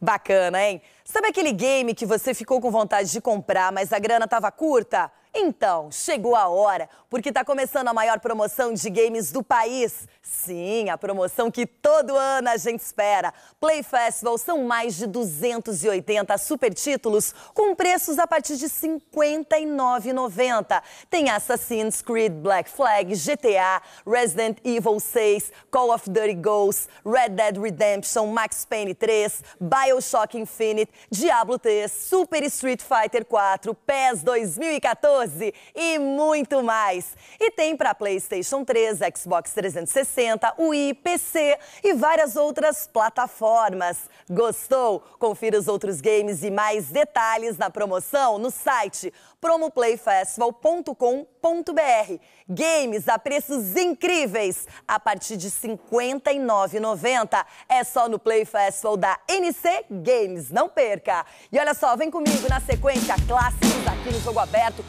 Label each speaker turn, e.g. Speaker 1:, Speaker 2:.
Speaker 1: Bacana, hein? Sabe aquele game que você ficou com vontade de comprar, mas a grana tava curta? Então, chegou a hora, porque está começando a maior promoção de games do país. Sim, a promoção que todo ano a gente espera. Play Festival são mais de 280 super títulos com preços a partir de R$ 59,90. Tem Assassin's Creed Black Flag, GTA, Resident Evil 6, Call of Duty Ghosts, Red Dead Redemption, Max Payne 3, BioShock Infinite, Diablo 3, Super Street Fighter 4, PES 2014. 12 e muito mais. E tem para PlayStation 3, Xbox 360, Wii, PC e várias outras plataformas. Gostou? Confira os outros games e mais detalhes na promoção no site promoplayfestival.com.br. Games a preços incríveis a partir de R$ 59,90. É só no Play Festival da NC Games, não perca. E olha só, vem comigo na sequência clássicos aqui no Jogo Aberto.